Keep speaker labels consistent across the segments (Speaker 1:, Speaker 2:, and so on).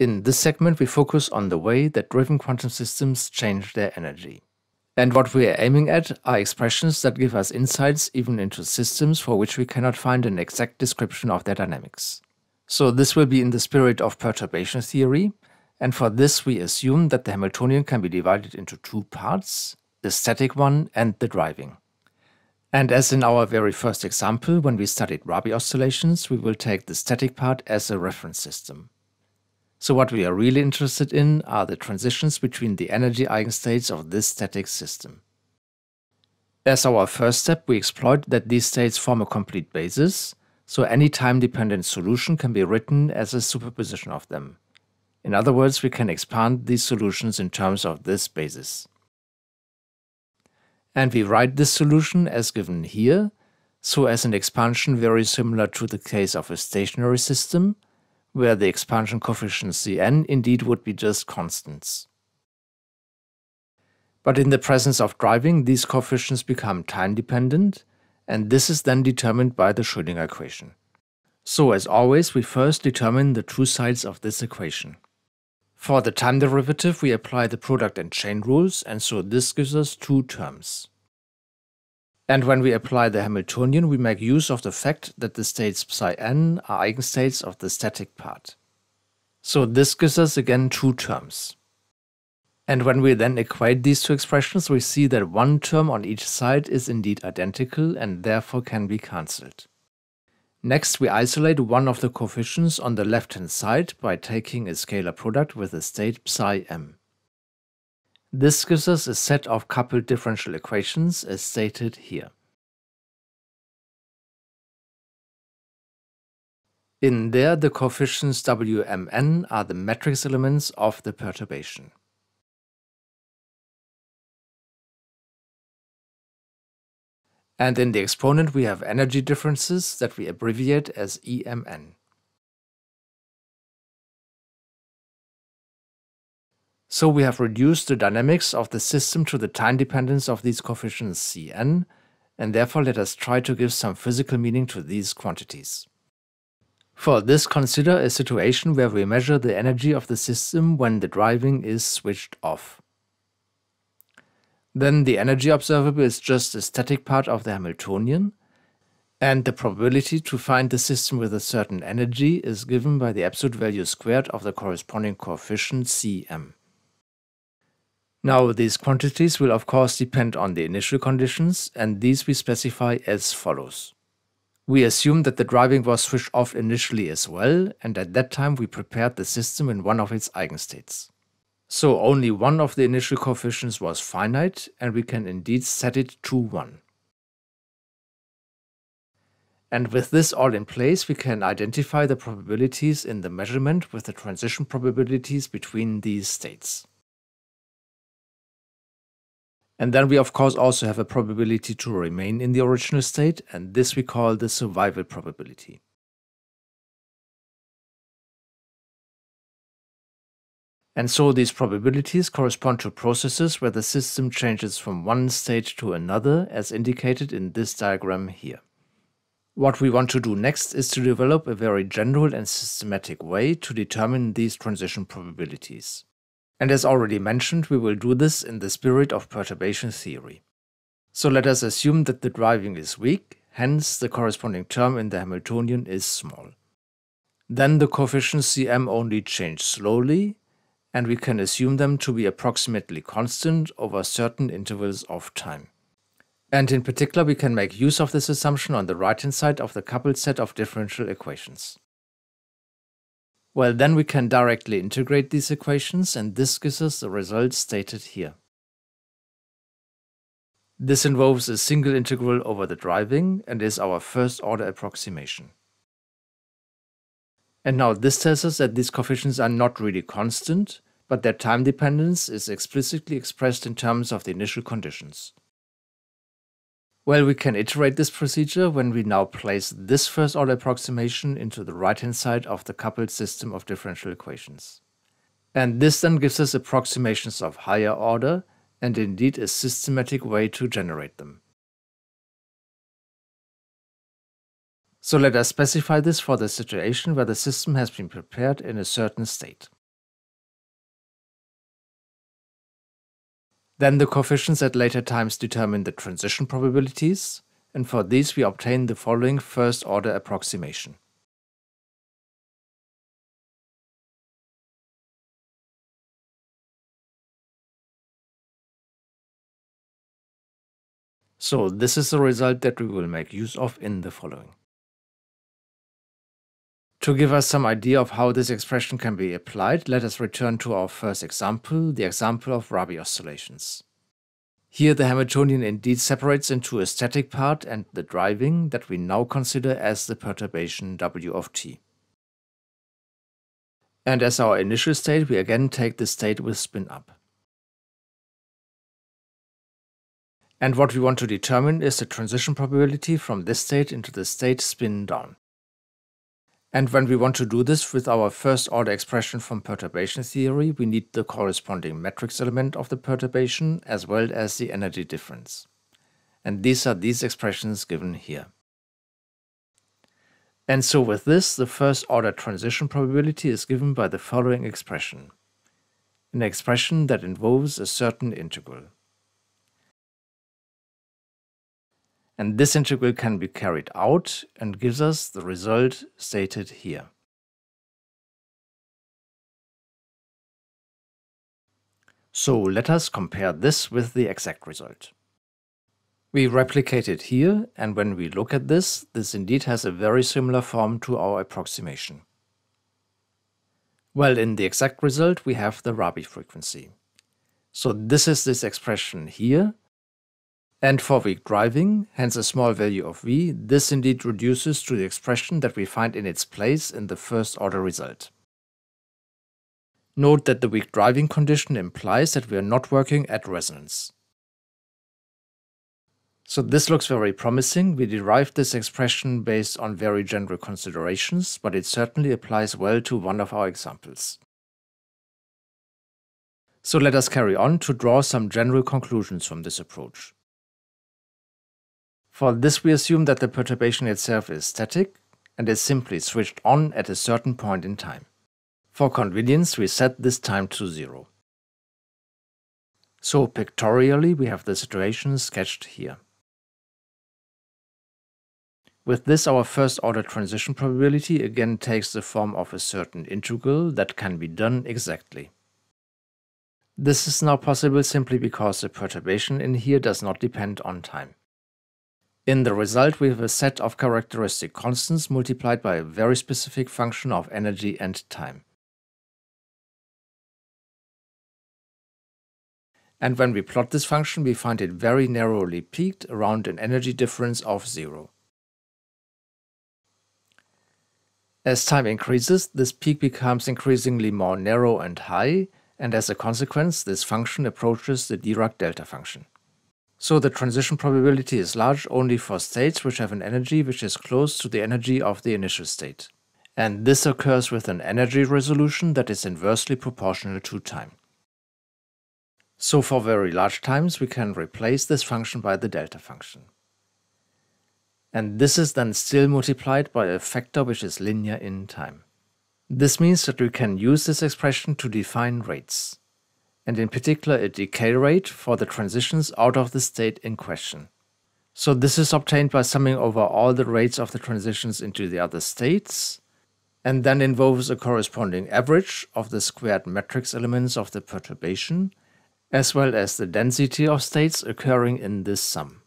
Speaker 1: In this segment, we focus on the way that driven quantum systems change their energy. And what we are aiming at are expressions that give us insights even into systems for which we cannot find an exact description of their dynamics. So this will be in the spirit of perturbation theory, and for this we assume that the Hamiltonian can be divided into two parts, the static one and the driving. And as in our very first example, when we studied Rabi oscillations, we will take the static part as a reference system. So what we are really interested in are the transitions between the energy eigenstates of this static system. As our first step, we exploit that these states form a complete basis, so any time-dependent solution can be written as a superposition of them. In other words, we can expand these solutions in terms of this basis. And we write this solution as given here, so as an expansion very similar to the case of a stationary system, where the expansion coefficient Cn indeed would be just constants. But in the presence of driving, these coefficients become time dependent, and this is then determined by the Schrödinger equation. So as always, we first determine the two sides of this equation. For the time derivative, we apply the product and chain rules, and so this gives us two terms. And when we apply the Hamiltonian, we make use of the fact that the states psi n are eigenstates of the static part. So this gives us again two terms. And when we then equate these two expressions, we see that one term on each side is indeed identical and therefore can be cancelled. Next, we isolate one of the coefficients on the left-hand side by taking a scalar product with the state psi m. This gives us a set of coupled differential equations as stated here.
Speaker 2: In there, the coefficients Wmn are the matrix elements of the perturbation. And in the exponent, we have energy differences that we abbreviate as Emn.
Speaker 1: So we have reduced the dynamics of the system to the time dependence of these coefficients Cn, and therefore let us try to give some physical meaning to these quantities. For this, consider a situation where we measure the energy of the system when the driving is switched off. Then the energy observable is just a static part of the Hamiltonian, and the probability to find the system with a certain energy is given by the absolute value squared of the corresponding coefficient Cm. Now, these quantities will of course depend on the initial conditions, and these we specify as follows. We assume that the driving was switched off initially as well, and at that time we prepared the system in one of its eigenstates. So only one of the initial coefficients was finite, and we can indeed set it to 1. And with this all in place, we can identify the probabilities in the measurement with the transition probabilities between these states. And then we of course also have a probability to remain in the original state, and this we call the
Speaker 2: survival probability.
Speaker 1: And so these probabilities correspond to processes where the system changes from one state to another, as indicated in this diagram here. What we want to do next is to develop a very general and systematic way to determine these transition probabilities. And as already mentioned, we will do this in the spirit of perturbation theory. So let us assume that the driving is weak, hence the corresponding term in the Hamiltonian is small. Then the coefficients Cm only change slowly, and we can assume them to be approximately constant over certain intervals of time. And in particular, we can make use of this assumption on the right-hand side of the coupled set of differential equations. Well, then we can directly integrate these equations and this gives us the result stated here. This involves a single integral over the driving and is our first order approximation. And now this tells us that these coefficients are not really constant, but their time dependence is explicitly expressed in terms of the initial conditions. Well, we can iterate this procedure when we now place this first order approximation into the right-hand side of the coupled system of differential equations. And this then gives us approximations of higher order and indeed a systematic way to generate them. So let us specify this for the situation where the system has been prepared in a certain state.
Speaker 2: Then the coefficients at
Speaker 1: later times determine the transition probabilities, and for these we obtain the following first-order approximation.
Speaker 2: So this is the result that we will make use of in the following.
Speaker 1: To give us some idea of how this expression can be applied, let us return to our first example, the example of Rabi oscillations. Here the Hamiltonian indeed separates into a static part and the driving that we now consider as the perturbation W of t. And as our initial state, we again take the state with spin up. And what we want to determine is the transition probability from this state into the state spin down. And when we want to do this with our first order expression from perturbation theory, we need the corresponding matrix element of the perturbation as well as the energy difference. And these are these expressions given here. And so with this, the first order transition probability is given by the following expression. An expression that involves a certain integral. And this integral can be carried out and
Speaker 2: gives us the result stated here.
Speaker 1: So let us compare this with the exact result. We replicate it here, and when we look at this, this indeed has a very similar form to our approximation. Well, in the exact result, we have the Rabi frequency. So this is this expression here, and for weak driving, hence a small value of v, this indeed reduces to the expression that we find in its place in the first order result. Note that the weak driving condition implies that we are not working at resonance. So this looks very promising. We derived this expression based on very general considerations, but it certainly applies well to one of our examples. So let us carry on to draw some general conclusions from this approach. For this we assume that the perturbation itself is static and is simply switched on at a certain point in time. For convenience we set this time to zero. So pictorially we have the situation sketched here. With this our first order transition probability again takes the form of a certain integral that can be done exactly. This is now possible simply because the perturbation in here does not depend on time. In the result, we have a set of characteristic constants multiplied by a very specific function of energy and time.
Speaker 2: And when we plot this function, we find
Speaker 1: it very narrowly peaked around an energy difference of zero. As time increases, this peak becomes increasingly more narrow and high, and as a consequence, this function approaches the Dirac delta function. So the transition probability is large only for states which have an energy which is close to the energy of the initial state. And this occurs with an energy resolution that is inversely proportional to time. So for very large times, we can replace this function by the delta function. And this is then still multiplied by a factor which is linear in time. This means that we can use this expression to define rates and in particular a decay rate for the transitions out of the state in question. So this is obtained by summing over all the rates of the transitions into the other states, and then involves a corresponding average of the squared matrix elements of the perturbation, as well as the density of states
Speaker 2: occurring in this sum.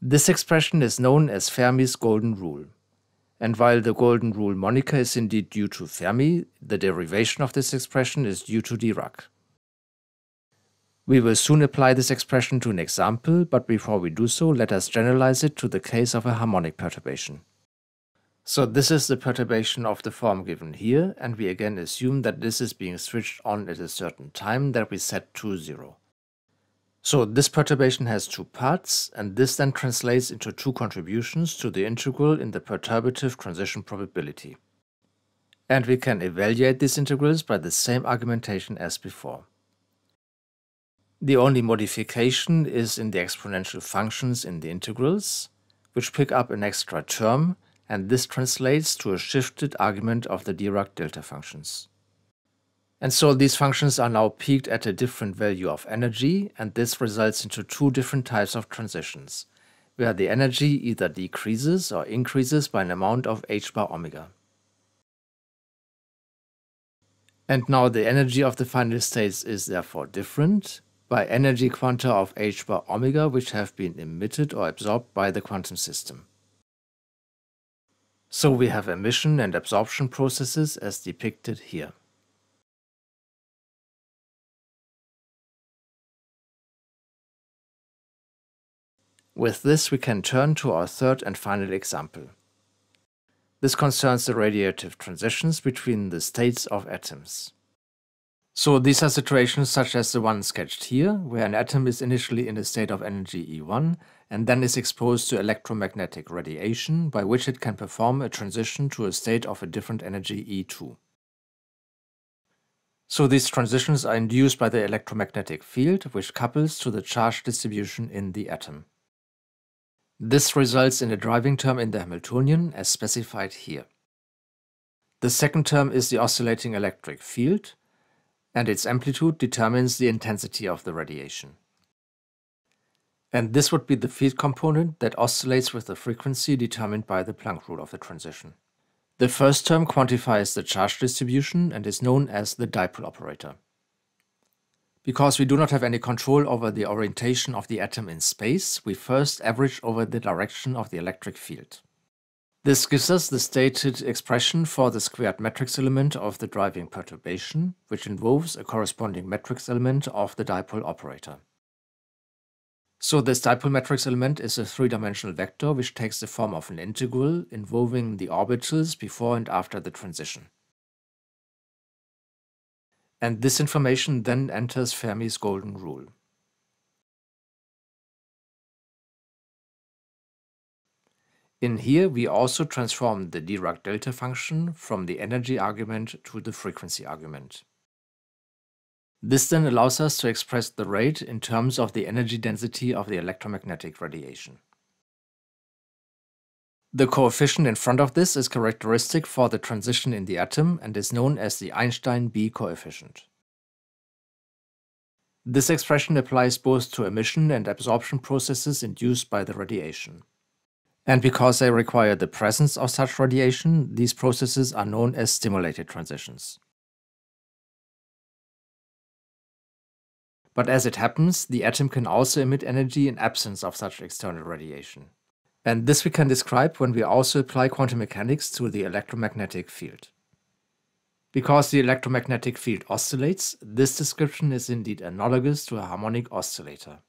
Speaker 1: This expression is known as Fermi's golden rule. And while the golden rule moniker is indeed due to Fermi, the derivation of this expression is due to Dirac. We will soon apply this expression to an example, but before we do so, let us generalize it to the case of a harmonic perturbation. So this is the perturbation of the form given here, and we again assume that this is being switched on at a certain time that we set to 0. So this perturbation has two parts, and this then translates into two contributions to the integral in the perturbative transition probability. And we can evaluate these integrals by the same argumentation as before. The only modification is in the exponential functions in the integrals, which pick up an extra term, and this translates to a shifted argument of the Dirac delta functions. And so these functions are now peaked at a different value of energy, and this results into two different types of transitions, where the energy either decreases or increases by an amount of h bar omega. And now the energy of the final states is therefore different by energy quanta of h bar omega which have been emitted or absorbed by the quantum system. So we have emission and absorption processes as depicted here. With this, we can turn to our third and final example. This concerns the radiative transitions between the states of atoms. So these are situations such as the one sketched here, where an atom is initially in a state of energy E1 and then is exposed to electromagnetic radiation, by which it can perform a transition to a state of a different energy E2. So these transitions are induced by the electromagnetic field, which couples to the charge distribution in the atom. This results in a driving term in the Hamiltonian as specified here. The second term is the oscillating electric field, and its amplitude determines the intensity of the radiation. And this would be the field component that oscillates with the frequency determined by the Planck rule of the transition. The first term quantifies the charge distribution and is known as the dipole operator. Because we do not have any control over the orientation of the atom in space, we first average over the direction of the electric field. This gives us the stated expression for the squared matrix element of the driving perturbation, which involves a corresponding matrix element of the dipole operator. So this dipole matrix element is a three-dimensional vector which takes the form of an integral involving the orbitals before and after the transition. And this information then enters Fermi's golden rule.
Speaker 2: In here, we also
Speaker 1: transform the Dirac delta function from the energy argument to the frequency argument. This then allows us to express the rate in terms of the energy density of the electromagnetic radiation. The coefficient in front of this is characteristic for the transition in the atom and is known as the Einstein B coefficient. This expression applies both to emission and absorption processes induced by the radiation. And because they require the presence of such radiation, these processes are known as stimulated transitions. But as it happens, the atom can also emit energy in absence of such external radiation. And this we can describe when we also apply quantum mechanics to the electromagnetic field. Because the electromagnetic field oscillates, this description is indeed analogous to a harmonic oscillator.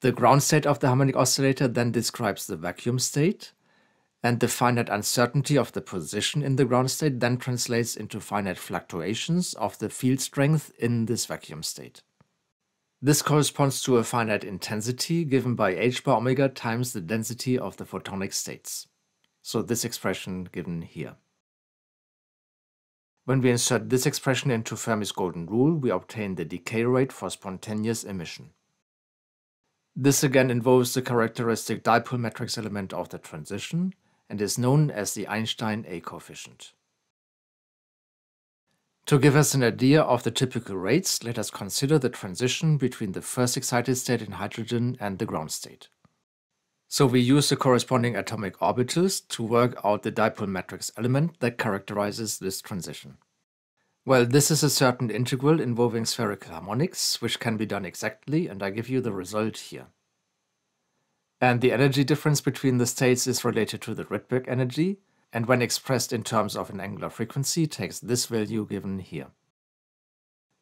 Speaker 1: The ground state of the harmonic oscillator then describes the vacuum state, and the finite uncertainty of the position in the ground state then translates into finite fluctuations of the field strength in this vacuum state. This corresponds to a finite intensity given by h bar omega times the density of the photonic states. So this expression given here. When we insert this expression into Fermi's golden rule, we obtain the decay rate for spontaneous emission. This again involves the characteristic dipole matrix element of the transition and is known as the Einstein A coefficient. To give us an idea of the typical rates, let us consider the transition between the first excited state in hydrogen and the ground state. So we use the corresponding atomic orbitals to work out the dipole matrix element that characterizes this transition. Well, this is a certain integral involving spherical harmonics, which can be done exactly, and I give you the result here. And the energy difference between the states is related to the Rydberg energy, and when expressed in terms of an angular frequency, takes this value given here.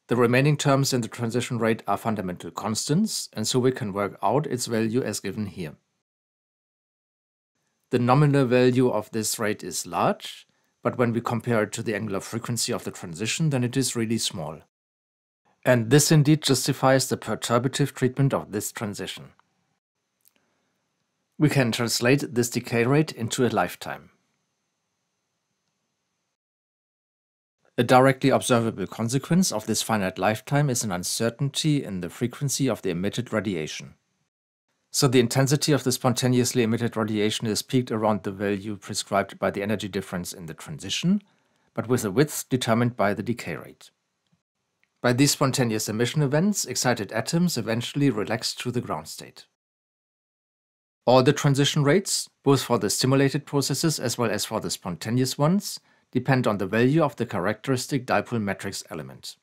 Speaker 1: The remaining terms in the transition rate are fundamental constants, and so we can work out its value as given here. The nominal value of this rate is large, but when we compare it to the angular frequency of the transition, then it is really small. And this indeed justifies the perturbative treatment of this transition. We can translate this decay rate into a lifetime. A directly observable consequence of this finite lifetime is an uncertainty in the frequency of the emitted radiation. So the intensity of the spontaneously emitted radiation is peaked around the value prescribed by the energy difference in the transition, but with a width determined by the decay rate. By these spontaneous emission events, excited atoms eventually relax to the ground state. All the transition rates, both for the stimulated processes as well as for the spontaneous ones, depend on the value of the characteristic dipole matrix element.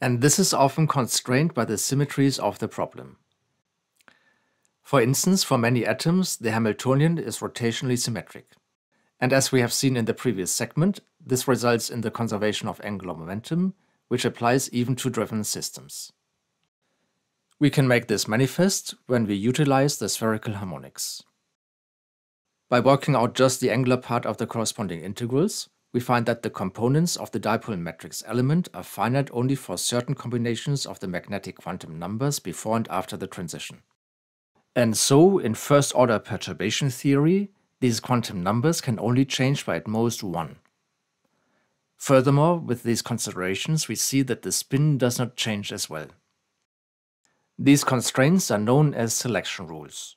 Speaker 1: And this is often constrained by the symmetries of the problem. For instance, for many atoms, the Hamiltonian is rotationally symmetric. And as we have seen in the previous segment, this results in the conservation of angular momentum, which applies even to driven systems. We can make this manifest when we utilize the spherical harmonics. By working out just the angular part of the corresponding integrals, we find that the components of the dipole matrix element are finite only for certain combinations of the magnetic quantum numbers before and after the transition. And so, in first-order perturbation theory, these quantum numbers can only change by at most 1. Furthermore, with these considerations, we see that the spin does not change as well. These constraints are known as selection rules.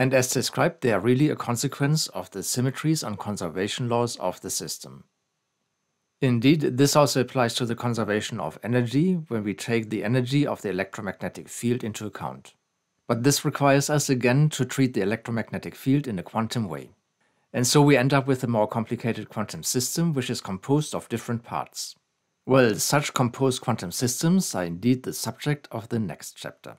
Speaker 1: And as described, they are really a consequence of the symmetries and conservation laws of the system. Indeed, this also applies to the conservation of energy when we take the energy of the electromagnetic field into account. But this requires us again to treat the electromagnetic field in a quantum way. And so we end up with a more complicated quantum system which is composed of different parts. Well, such composed quantum systems are indeed the subject of the next chapter.